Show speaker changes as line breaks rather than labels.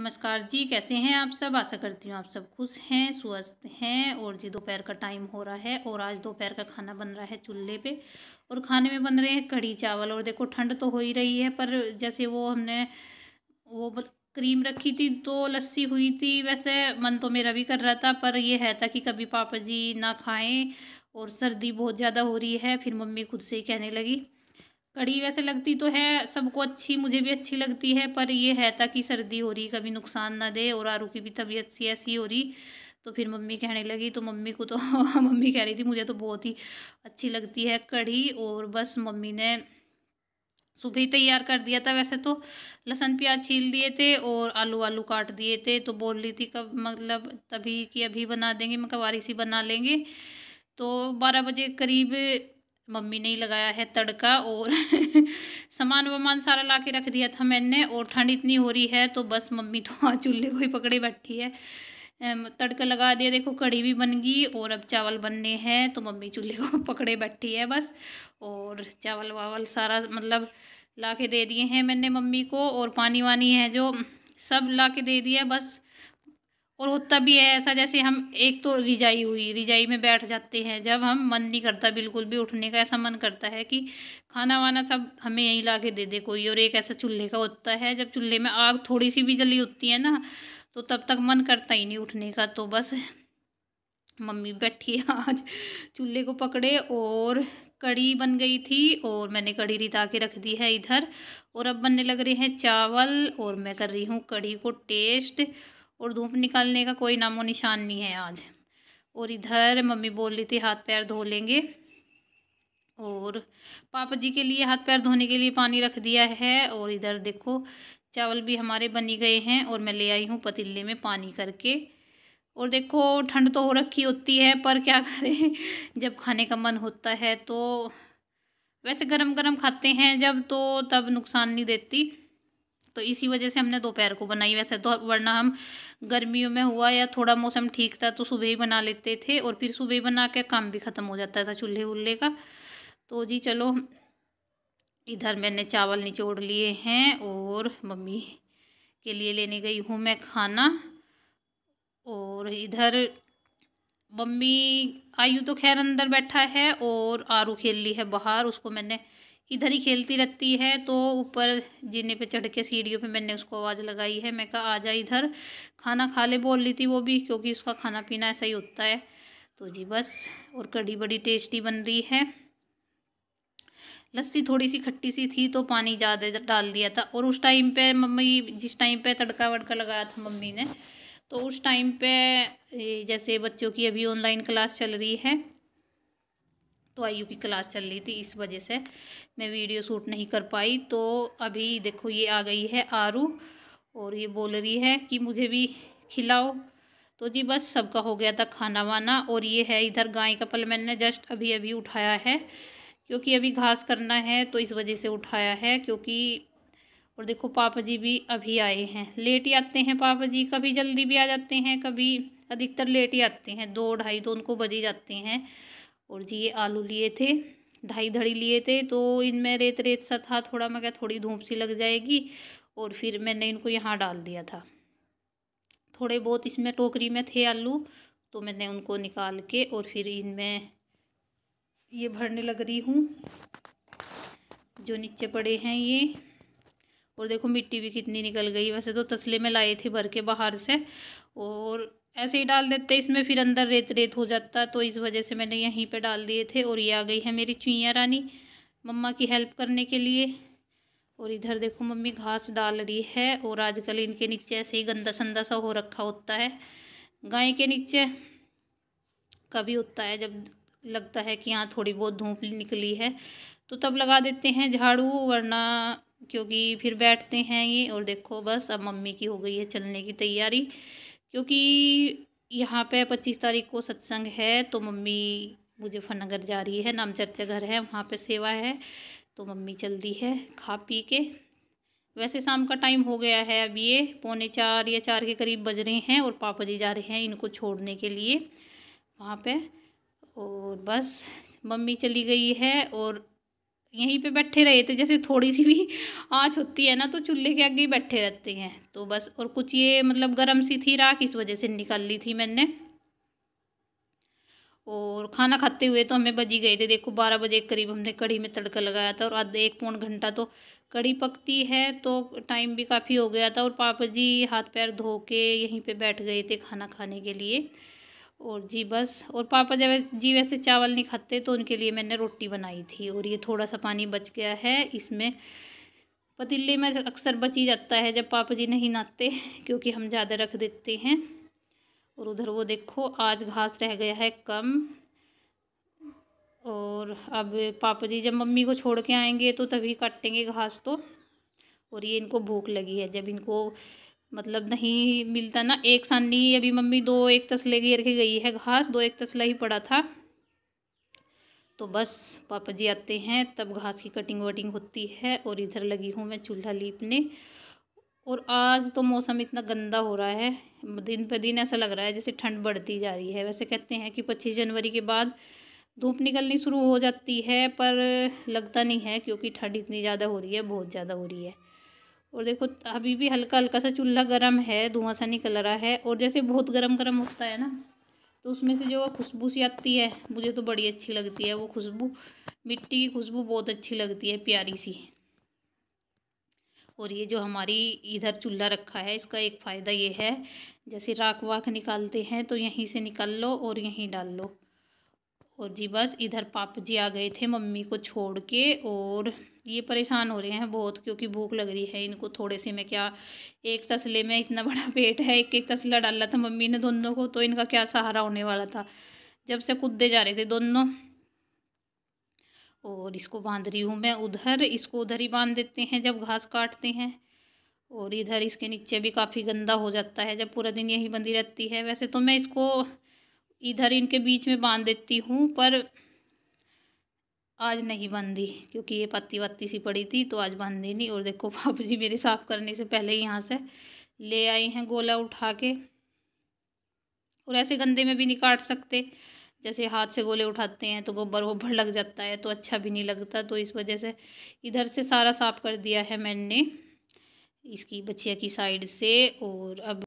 नमस्कार जी कैसे हैं आप सब आशा करती हूँ आप सब खुश हैं स्वस्थ हैं और जी दोपहर का टाइम हो रहा है और आज दोपहर का खाना बन रहा है चूल्हे पे और खाने में बन रहे हैं कढ़ी चावल और देखो ठंड तो हो ही रही है पर जैसे वो हमने वो क्रीम रखी थी तो लस्सी हुई थी वैसे मन तो मेरा भी कर रहा था पर यह है था कि कभी पापा जी ना खाएँ और सर्दी बहुत ज़्यादा हो रही है फिर मम्मी खुद से ही कहने लगी कड़ी वैसे लगती तो है सबको अच्छी मुझे भी अच्छी लगती है पर ये है था कि सर्दी हो रही कभी नुकसान ना दे और आरू की भी तबीयत सी ऐसी हो रही तो फिर मम्मी कहने लगी तो मम्मी को तो मम्मी कह रही थी मुझे तो बहुत ही अच्छी लगती है कढ़ी और बस मम्मी ने सुबह ही तैयार कर दिया था वैसे तो लहसुन प्याज छील दिए थे और आलू आलू काट दिए थे तो बोल रही थी कब मतलब तभी कि अभी बना देंगे मैं कबारी सी बना लेंगे तो बारह बजे करीब मम्मी ने ही लगाया है तड़का और सामान वामान सारा ला के रख दिया था मैंने और ठंड इतनी हो रही है तो बस मम्मी तो चूल्हे को ही पकड़े बैठी है तड़का लगा दिया देखो कड़ी भी बन गई और अब चावल बनने हैं तो मम्मी चूल्हे को पकड़े बैठी है बस और चावल वावल सारा मतलब ला के दे दिए हैं मैंने मम्मी को और पानी वानी है जो सब ला के दे दिया बस और होता भी है ऐसा जैसे हम एक तो रिजाई हुई रिजाई में बैठ जाते हैं जब हम मन नहीं करता बिल्कुल भी उठने का ऐसा मन करता है कि खाना वाना सब हमें यहीं ला के दे दे कोई और एक ऐसा चूल्हे का होता है जब चूल्हे में आग थोड़ी सी भी जली होती है ना तो तब तक मन करता ही नहीं उठने का तो बस मम्मी बैठी है आज चूल्हे को पकड़े और कड़ी बन गई थी और मैंने कड़ी रिता के रख दी है इधर और अब बनने लग रहे हैं चावल और मैं कर रही हूँ कड़ी को टेस्ट और धूप निकालने का कोई नामो निशान नहीं है आज और इधर मम्मी बोल रही थी हाथ पैर धो लेंगे और पापा जी के लिए हाथ पैर धोने के लिए पानी रख दिया है और इधर देखो चावल भी हमारे बनी गए हैं और मैं ले आई हूँ पतीले में पानी करके और देखो ठंड तो हो रखी होती है पर क्या करें जब खाने का मन होता है तो वैसे गरम गरम खाते हैं जब तो तब नुकसान नहीं देती तो इसी वजह से हमने दोपहर को बनाई वैसे तो वरना हम गर्मियों में हुआ या थोड़ा मौसम ठीक था तो सुबह ही बना लेते थे और फिर सुबह ही बना के काम भी ख़त्म हो जाता था चूल्हे उल्हे का तो जी चलो इधर मैंने चावल निचोड़ लिए हैं और मम्मी के लिए लेने गई हूँ मैं खाना और इधर मम्मी आयु तो खैर अंदर बैठा है और आरू खेल ली है बाहर उसको मैंने इधर ही खेलती रहती है तो ऊपर जीने पे चढ़ के सीढ़ियों पे मैंने उसको आवाज़ लगाई है मैं कहा आ जा इधर खाना खा ले बोल रही थी वो भी क्योंकि उसका खाना पीना ऐसा ही होता है तो जी बस और कड़ी बड़ी टेस्टी बन रही है लस्सी थोड़ी सी खट्टी सी थी तो पानी ज़्यादा डाल दिया था और उस टाइम पे मम्मी जिस टाइम पे तड़का वड़का लगाया था मम्मी ने तो उस टाइम पे जैसे बच्चों की अभी ऑनलाइन क्लास चल रही है तो आयु की क्लास चल रही थी इस वजह से मैं वीडियो शूट नहीं कर पाई तो अभी देखो ये आ गई है आरू और ये बोल रही है कि मुझे भी खिलाओ तो जी बस सबका हो गया था खाना वाना और ये है इधर गाय का पल मैंने जस्ट अभी अभी उठाया है क्योंकि अभी घास करना है तो इस वजह से उठाया है क्योंकि और देखो पापा जी भी अभी आए हैं लेट ही आते हैं पापा जी कभी जल्दी भी आ जाते हैं कभी अधिकतर लेट ही आते हैं दो ढाई दो तो उनको बजे जाते हैं और जी ये आलू लिए थे ढाई धड़ी लिए थे तो इनमें रेत रेत सा था थोड़ा मैं क्या थोड़ी धूप सी लग जाएगी और फिर मैंने इनको यहाँ डाल दिया था थोड़े बहुत इसमें टोकरी में थे आलू तो मैंने उनको निकाल के और फिर इनमें ये भरने लग रही हूँ जो नीचे पड़े हैं ये और देखो मिट्टी भी कितनी निकल गई वैसे तो तसले में लाए थे भर के बाहर से और ऐसे ही डाल देते इसमें फिर अंदर रेत रेत हो जाता तो इस वजह से मैंने यहीं पे डाल दिए थे और ये आ गई है मेरी चुईया रानी मम्मा की हेल्प करने के लिए और इधर देखो मम्मी घास डाल रही है और आजकल इनके नीचे ऐसे ही गंदा संदा सा हो रखा होता है गाय के नीचे कभी होता है जब लगता है कि यहाँ थोड़ी बहुत धूप निकली है तो तब लगा देते हैं झाड़ू वरना क्योंकि फिर बैठते हैं ये और देखो बस अब मम्मी की हो गई है चलने की तैयारी क्योंकि यहाँ पे पच्चीस तारीख को सत्संग है तो मम्मी मुजफ्फरनगर जा रही है नामचर्चा घर है वहाँ पे सेवा है तो मम्मी चलती है खा पी के वैसे शाम का टाइम हो गया है अब ये पौने चार या चार के करीब बज रहे हैं और पापा जी जा रहे हैं इनको छोड़ने के लिए वहाँ पे और बस मम्मी चली गई है और यहीं पे बैठे रहे थे जैसे थोड़ी सी भी आँच होती है ना तो चूल्हे के आगे ही बैठे रहते हैं तो बस और कुछ ये मतलब गर्म सी थी राख इस वजह से निकाल ली थी मैंने और खाना खाते हुए तो हमें बजी गए थे देखो बारह बजे के करीब हमने कढ़ी में तड़का लगाया था और आधे एक पौन घंटा तो कढ़ी पकती है तो टाइम भी काफ़ी हो गया था और पापा जी हाथ पैर धो के यहीं पे बैठ गए थे खाना खाने के लिए और जी बस और पापा जब जी वैसे चावल नहीं खाते तो उनके लिए मैंने रोटी बनाई थी और ये थोड़ा सा पानी बच गया है इसमें पतीले में अक्सर बच ही जाता है जब पापा जी नहीं नहाते क्योंकि हम ज़्यादा रख देते हैं और उधर वो देखो आज घास रह गया है कम और अब पापा जी जब मम्मी को छोड़ के आएंगे तो तभी काटेंगे घास तो और ये इनको भूख लगी है जब इनको मतलब नहीं मिलता ना एक सानी अभी मम्मी दो एक तसले की रखी गई है घास दो एक तसला ही पड़ा था तो बस पापा जी आते हैं तब घास की कटिंग वटिंग होती है और इधर लगी हूँ मैं चूल्हा लीपने और आज तो मौसम इतना गंदा हो रहा है दिन पर दिन ऐसा लग रहा है जैसे ठंड बढ़ती जा रही है वैसे कहते हैं कि पच्चीस जनवरी के बाद धूप निकलनी शुरू हो जाती है पर लगता नहीं है क्योंकि ठंड इतनी ज़्यादा हो रही है बहुत ज़्यादा हो रही है और देखो अभी भी हल्का हल्का सा चूल्हा गर्म है धुआं सा निकल रहा है और जैसे बहुत गर्म गर्म होता है ना तो उसमें से जो खुशबू सी आती है मुझे तो बड़ी अच्छी लगती है वो खुशबू मिट्टी की खुशबू बहुत अच्छी लगती है प्यारी सी और ये जो हमारी इधर चूल्हा रखा है इसका एक फ़ायदा ये है जैसे राख वाख निकालते हैं तो यहीं से निकाल लो और यहीं डाल लो और जी बस इधर पापा जी आ गए थे मम्मी को छोड़ के और ये परेशान हो रहे हैं बहुत क्योंकि भूख लग रही है इनको थोड़े से मैं क्या एक तसले में इतना बड़ा पेट है एक एक तसला डाला था मम्मी ने दोनों को तो इनका क्या सहारा होने वाला था जब से कूदे जा रहे थे दोनों और इसको बांध रही हूँ मैं उधर इसको उधर ही बांध देते हैं जब घास काटते हैं और इधर इसके नीचे भी काफ़ी गंदा हो जाता है जब पूरा दिन यही बंदी रहती है वैसे तो मैं इसको इधर इनके बीच में बांध देती हूँ पर आज नहीं बंधी क्योंकि ये पत्ती वत्ती सी पड़ी थी तो आज बंधी नहीं और देखो पापा जी मेरे साफ़ करने से पहले ही यहाँ से ले आए हैं गोला उठा के और ऐसे गंदे में भी नहीं काट सकते जैसे हाथ से गोले उठाते हैं तो गोबर वोबर लग जाता है तो अच्छा भी नहीं लगता तो इस वजह से इधर से सारा साफ़ कर दिया है मैंने इसकी बच्चिया की साइड से और अब